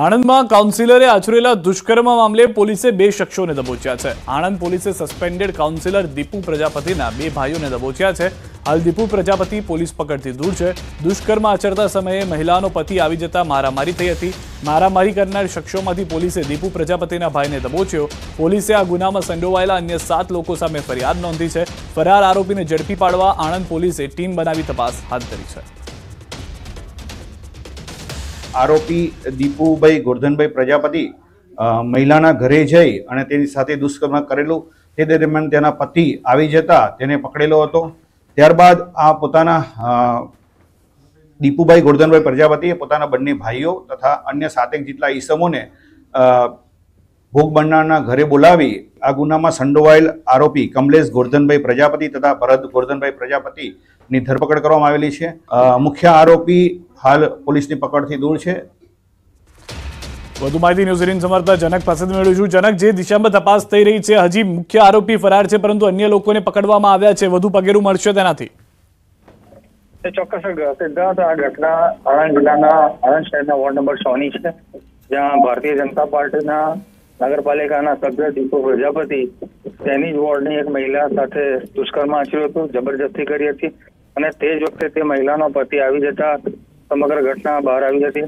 આણંદમાં કાઉન્સિલરે આચરેલા દુષ્કર્મ મામલે પોલીસે બે શખ્સોને દબોચ્યા છે આણંદ પોલીસે સસ્પેન્ડેડ કાઉન્સિલર દીપુ પ્રજાપતિના બે ભાઈઓને દબોચ્યા છે હાલ દીપુ પ્રજાપતિ પોલીસ પકડથી દૂર છે દુષ્કર્મ આચરતા સમયે મહિલાનો પતિ આવી જતા મારામારી થઈ હતી મારામારી કરનાર શખ્સોમાંથી પોલીસે દીપુ પ્રજાપતિના ભાઈને દબોચ્યો પોલીસે આ ગુનામાં સંડોવાયેલા અન્ય સાત લોકો સામે ફરિયાદ નોંધી છે ફરાર આરોપીને ઝડપી પાડવા આણંદ પોલીસે ટીમ બનાવી તપાસ હાથ ધરી છે આરોપી દીપુભાઈ ગોરધનભાઈ પ્રજાપતિ મહિલાના ઘરે જઈ અને તેની સાથે દુષ્કર્મ કરેલું તે દરમિયાન તેના પતિ આવી જતા તેને પકડેલો હતો ત્યારબાદ આ પોતાના દીપુભાઈ ગોરધનભાઈ પ્રજાપતિએ પોતાના બંને ભાઈઓ તથા અન્ય સાતેક જેટલા ઈસમોને ભોગ બનનારના ઘરે બોલાવી આ ગુનામાં સંડોવાયેલ આરોપી કમલેશ ગોરધનભાઈ પ્રજાપતિ તથા ભરત ગોરધનભાઈ પ્રજાપતિની ધરપકડ કરવામાં આવેલી છે મુખ્ય આરોપી હાલ પોલીસની પકડથી દૂર છે વધુ માહિતી ન્યૂઝ સમર્થક જનક પાસેથી મેળવ્યું છું જનક જે દિશામાં તપાસ થઈ રહી છે હજી મુખ્ય આરોપી ફરાર છે પરંતુ અન્ય લોકોને પકડવામાં આવ્યા છે વધુ પગેરું મળશે તેનાથી ચોક્કસ સિદ્ધાર્થ આ ઘટના આણંદ જિલ્લાના આણંદ શહેરના વોર્ડ નંબર છ ની છે જ્યાં ભારતીય જનતા પાર્ટીના નગરપાલિકાના સભ્ય દીપક પ્રજાપતિ તેની જ વોર્ડની એક મહિલા સાથે દુષ્કર્મ આચર્યું હતું જબરજસ્તી કરી હતી અને તે જ વખતે તે મહિલાનો પતિ આવી જતા સમગ્ર ઘટના બહાર આવી હતી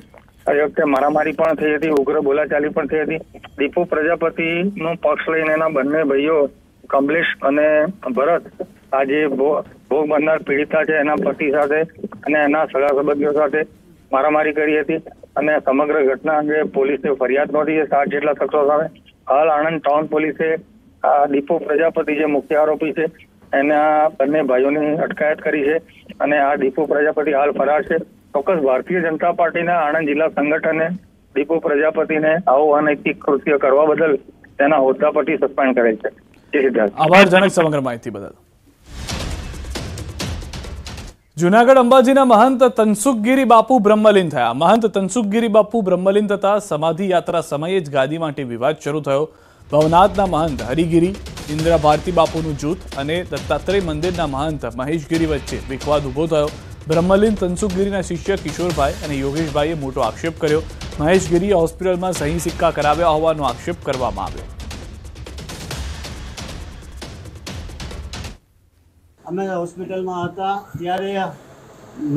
આ વખતે મારામારી પણ થઈ હતી ઉગ્ર બોલાચાલી પણ થઈ હતી દીપુ પ્રજાપતિ નો પક્ષ લઈને એના બંને ભાઈઓ કમલેશ અને ભરત આજે ભોગ બનનાર પીડિતા છે એના પતિ સાથે અને એના સગા સંબંધીઓ સાથે મારામારી કરી હતી અને સમગ્ર ઘટના અંગે પોલીસે ફરિયાદ નોંધી છે સાત જેટલા શખ્સો સામે હાલ આણંદ ટાઉન પોલીસે આ દીપો પ્રજાપતિ જે મુખ્ય આરોપી છે એના બંને ભાઈઓની અટકાયત કરી છે અને આ દીપો પ્રજાપતિ હાલ ફરાર છે ચોક્કસ ભારતીય જનતા પાર્ટીના આણંદ જિલ્લા સંગઠને દીપુ પ્રજાપતિને આવો અનૈતિક કૃત્ય કરવા બદલ તેના હોદ્દા પરથી સસ્પેન્ડ કરે છે આભાર જનક સમગ્ર માહિતી બદલ જુનાગઢ અંબાજીના મહંત તનસુખગીરી બાપુ બ્રહ્મલીન થયા મહંત તનસુખગીરી બાપુ બ્રહ્મલીન થતા સમાધિ યાત્રા સમયે જ ગાદી માટે વિવાદ શરૂ થયો ભવનાથના મહંત હરિગીરી ઇન્દ્રા ભારતી બાપુનું જૂથ અને દત્તાત્રેય મંદિરના મહંત મહેશગીરી વચ્ચે વિખવાદ ઉભો થયો બ્રહ્મલીન તનસુખગીરીના શિષ્ય કિશોરભાઈ અને યોગેશભાઈએ મોટો આક્ષેપ કર્યો મહેશગીરીએ હોસ્પિટલમાં સહી સિક્કા કરાવ્યા હોવાનો આક્ષેપ કરવામાં આવ્યો અમે હોસ્પિટલમાં હતા ત્યારે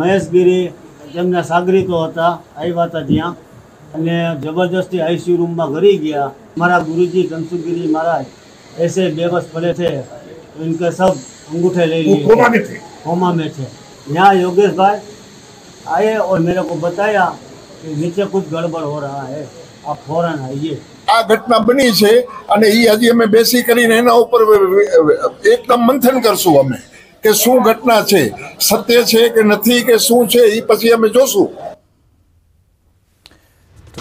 મહેશગીરી તેમના સાગરીતો હતા આવ્યા હતા ત્યાં અને જબરજસ્તી આઈસીયુ રૂમમાં ઘરી ગયા મારા ગુરુજી તનસુખગીરી મહારાજ એસે બે બેબસ પડે છે એમ કે સબ અંગૂઠે લઈ લીધે કોમા મેં છે यहाँ योगेश भाई आए और मेरे को बताया कि नीचे कुछ गड़बड़ हो रहा है आप फौरन आइए આ ઘટના બની છે અને એ હજી અમે બેસી કરીને એના ઉપર એકદમ મંથન કરશું અમે કે શું ઘટના છે સત્ય છે કે નથી કે શું છે એ પછી અમે જોશું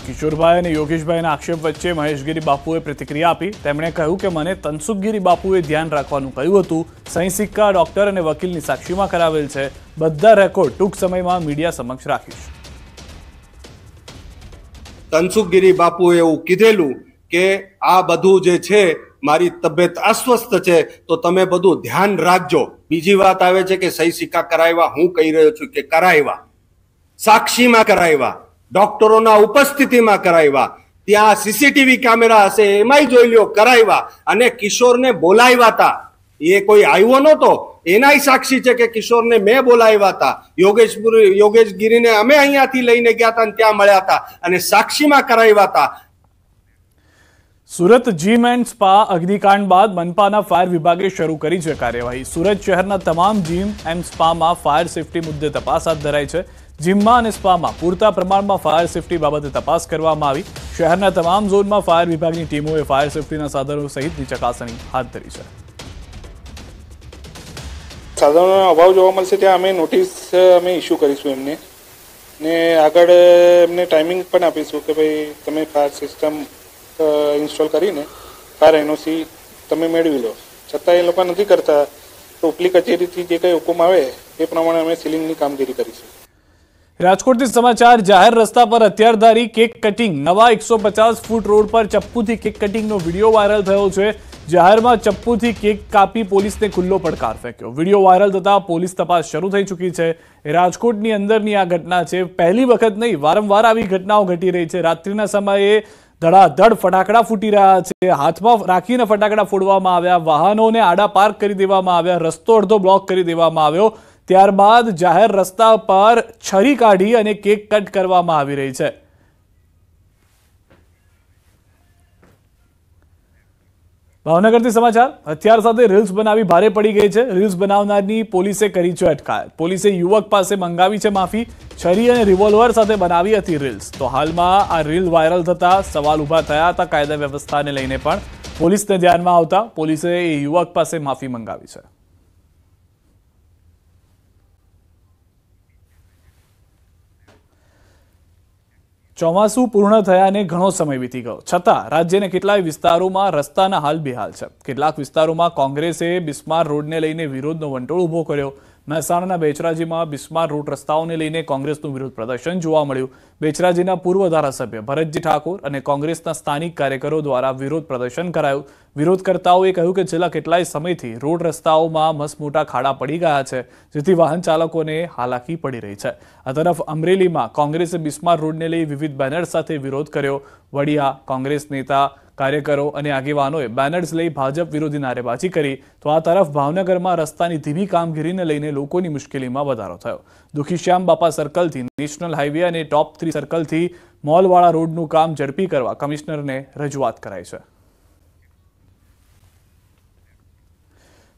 કિશોરભાઈ અને યોગેશભાઈના આક્ષેપ વચ્ચે મહેશગીરી બાપુએ પ્રતિક્રિયા આપી તેમણે કહ્યું કે મને તનસુખગીરી બાપુએ ધ્યાન રાખવાનું કહ્યું હતું સહી સિક્કા ડોક્ટર અને વકીલની સાક્ષીમાં કરાવેલ છે બધા રેકોર્ડ ટૂંક સમયમાં મીડિયા સમક્ષ રાખીશ તનસુખગીરી બાપુએ એવું કીધેલું કે આ બધું જે છે મારી તબિયત અસ્વસ્થ છે તો તમે બધું ધ્યાન રાખજો બીજી વાત આવે છે કે સહી સિક્કા કરાવ્યા હું કહી રહ્યો છું કે કરાવ્યા સાક્ષીમાં કરાવ્યા ડોક્ટરોના ઉપસ્થિતિમાં કરાવ્યા ત્યાં સીસીટીવી કેમેરા હશે એમાંય જોઈ લ્યો કરાવ્યા અને કિશોરને બોલાવ્યા હતા એ કોઈ આવ્યો નહોતો એનાય સાક્ષી છે કે કિશોરને મેં બોલાવ્યા હતા યોગેશપુરી યોગેશગીરીને અમે અહીંયાથી લઈને ગયા હતા ત્યાં મળ્યા હતા અને સાક્ષીમાં કરાવ્યા હતા સુરત જીમ એન્ડ સ્પા અગ્નિકાંડ બાદ મનપાના ફાયર વિભાગે શરૂ કરી છે કાર્યવાહી સુરત શહેરના તમામ જીમ એન્ડ સ્પામાં ફાયર સેફટી મુદ્દે તપાસ હાથ ધરાઈ છે જીમમાં અને સ્પામાં પૂરતા પ્રમાણમાં ફાયર સેફટી બાબતે તપાસ કરવામાં આવી શહેરના તમામ ઝોનમાં ફાયર વિભાગની ટીમોએ ફાયર સેફટીના સાધનો સહિતની ચકાસણી હાથ ધરી છે સાધનોનો અભાવ જોવા મળશે ત્યાં અમે નોટિસ અમે ઇસ્યુ કરીશું એમને ને આગળ એમને ટાઈમિંગ પણ આપીશું કે ભાઈ તમે ફાયર સિસ્ટમ ઇન્સ્ટોલ કરીને ફાયર એનઓસી તમે મેળવી લો છતાં એ લોકો નથી કરતા તો ઉપલી કચેરીથી જે કંઈ હુકુમ આવે એ પ્રમાણે અમે સિલિંગની કામગીરી કરીશું રાજકોટથી સમાચાર જાહેર રસ્તા પર હથિયારધારી કેક કટિંગ નવા એકસો પચાસ ફૂટ રોડ પર ચપ્પુથી કેક કટિંગનો વિડીયો વાયરલ થયો છે જાહેરમાં ચપ્પુથી કેક કાપી પોલીસને ખુલ્લો પડકાર ફેંક્યો વિડીયો વાયરલ થતાં પોલીસ તપાસ શરૂ થઈ ચૂકી છે રાજકોટની અંદરની આ ઘટના છે પહેલી વખત નહીં વારંવાર આવી ઘટનાઓ ઘટી રહી છે રાત્રિના સમયે ધડાધડ ફટાકડા ફૂટી રહ્યા છે હાથમાં રાખીને ફટાકડા ફોડવામાં આવ્યા વાહનોને આડા પાર્ક કરી દેવામાં આવ્યા રસ્તો અડધો બ્લોક કરી દેવામાં આવ્યો ત્યારબાદ જાહેર રસ્તા પર છરી કાઢી અને કેક કટ કરવામાં આવી રહી છે ભાવનગરથી સમાચાર હથિયાર સાથે રીલ્સ બનાવી ભારે પડી ગઈ છે રીલ્સ બનાવનારની પોલીસે કરી છે અટકાયત પોલીસે યુવક પાસે મંગાવી છે માફી છરી અને રિવોલ્વર સાથે બનાવી હતી રીલ્સ તો હાલમાં આ રીલ વાયરલ થતા સવાલ ઊભા થયા હતા કાયદા વ્યવસ્થાને લઈને પણ પોલીસને ધ્યાનમાં આવતા પોલીસે એ યુવક પાસે માફી મંગાવી છે ચોમાસું પૂર્ણ થયાને ઘણો સમય વીતી ગયો છતાં રાજ્યના કેટલાય વિસ્તારોમાં રસ્તાના હાલ બેહાલ છે કેટલાક વિસ્તારોમાં કોંગ્રેસે બિસ્માર રોડને લઈને વિરોધનો વંટોળ ઊભો કર્યો મહેસાણાના બેચરાજીમાં બિસ્માર રૂટ રસ્તાઓને લઈને કોંગ્રેસનું વિરોધ પ્રદર્શન જોવા મળ્યું બેચરાજીના પૂર્વ ધારાસભ્ય ભરતજી ઠાકોર અને કોંગ્રેસના સ્થાનિક કાર્યકરો દ્વારા વિરોધ પ્રદર્શન કરાયું વિરોધકર્તાઓએ કહ્યું કે છેલ્લા કેટલાય સમયથી રોડ રસ્તાઓમાં મસમોટા ખાડા પડી ગયા છે જેથી વાહન ચાલકોને હાલાકી પડી રહી છે આ તરફ અમરેલીમાં કોંગ્રેસે બિસ્માર રોડને લઈ વિવિધ બેનર સાથે વિરોધ કર્યો વડિયા કોંગ્રેસ નેતા કાર્યકરો અને આગેવાનોએ બેનર્સ લઈ ભાજપ વિરોધી નારેબાજી કરી તો આ તરફ ભાવનગરમાં રસ્તાની ધીમી કામગીરીને લઈને લોકોની મુશ્કેલીમાં વધારો થયો દુખીશ્યામ બાપા સર્કલથી નેશનલ હાઈવે અને ટોપ થ્રી સર્કલથી મોલવાળા રોડનું કામ ઝડપી કરવા કમિશનરને રજૂઆત કરાઈ છે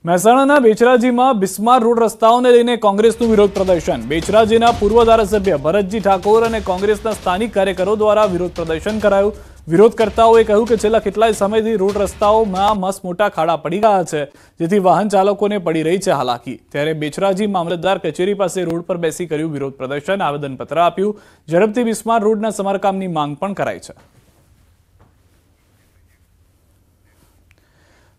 મહેસાણાના બેચરાજીમાં બિસ્માર રોડ રસ્તાઓને લઈને કોંગ્રેસનું વિરોધ પ્રદર્શન બેચરાજીના પૂર્વ ધારાસભ્ય ભરતજી ઠાકોર અને કોંગ્રેસના સ્થાનિક કાર્યકરો દ્વારા વિરોધ પ્રદર્શન કરાયું વિરોધકર્તાઓએ કહ્યું કે છેલ્લા કેટલાય સમયથી રોડ રસ્તાઓમાં મસ્ત મોટા ખાડા પડી ગયા છે જેથી વાહન ચાલકોને પડી રહી છે હાલાકી ત્યારે બેચરાજી મામલતદાર કચેરી પાસે રોડ પર બેસી કર્યું વિરોધ પ્રદર્શન આવેદનપત્ર આપ્યું ઝડપથી બિસ્માર રોડના સમારકામની માંગ પણ કરાઈ છે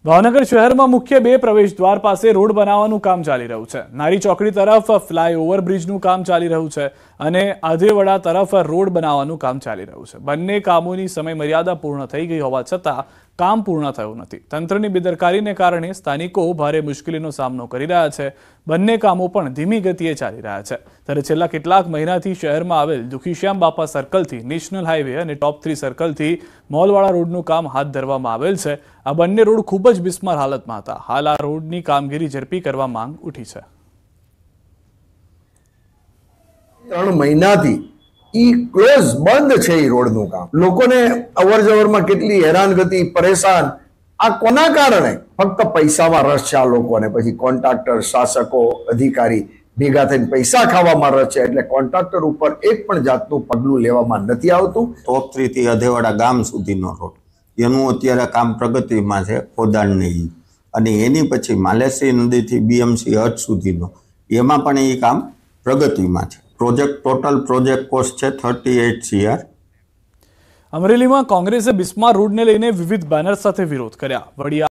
ભાવનગર શહેરમાં મુખ્ય બે પ્રવેશ દ્વાર પાસે રોડ બનાવવાનું કામ ચાલી રહ્યું છે નારી ચોકડી તરફ ફ્લાયઓવર બ્રિજનું કામ ચાલી રહ્યું છે અને આધેવડા તરફ રોડ બનાવવાનું કામ ચાલી રહ્યું છે બંને કામોની સમય મર્યાદા પૂર્ણ થઈ ગઈ હોવા છતાં કામ પૂર્ણ થયું નથી તંત્રની બેદરકારીને કારણે સ્થાનિકો ભારે મુશ્કેલીનો સામનો કરી રહ્યા છે બંને કામો પણ ધીમી ગતિએ ચાલી રહ્યા છે ત્યારે છેલ્લા કેટલાક મહિનાથી શહેરમાં આવેલ દુખીશ્યામ બાપા સર્કલથી નેશનલ હાઈવે અને ટોપ થ્રી સર્કલથી મોલવાળા રોડનું કામ હાથ ધરવામાં આવેલ છે આ બંને રોડ ખૂબ જ બિસ્માર હાલતમાં હતા હાલ આ રોડની કામગીરી ઝડપી કરવા માંગ ઉઠી છે ત્રણ મહિનાથી ઈ ક્લોઝ બંધ છે એ રોડનું કામ લોકોને અવર જવરમાં કેટલી હેરાનગતિ પરેશાન આ કોના કારણે ફક્ત પૈસામાં રસ છે આ લોકોને પછી કોન્ટ્રાક્ટર શાસકો અધિકારી ભેગા થઈને પૈસા ખાવામાં રસ છે એટલે કોન્ટ્રાક્ટર ઉપર એક પણ જાતનું પગલું લેવામાં નથી આવતું તોત્રીથી અધેવાડા ગામ સુધીનો રોડ એનું અત્યારે કામ પ્રગતિમાં છે ખોદાણની અને એની પછી માલેશ્રી નદીથી બીએમસી હદ સુધીનો એમાં પણ એ કામ પ્રગતિમાં છે પ્રોજેક્ટ ટોટલ પ્રોજેક્ટ કોસ્ટ છે થર્ટી એઇટ સીઆર અમરેલીમાં કોંગ્રેસે બિસ્મા રોડને લઈને વિવિધ બેનર સાથે વિરોધ કર્યા વડીયા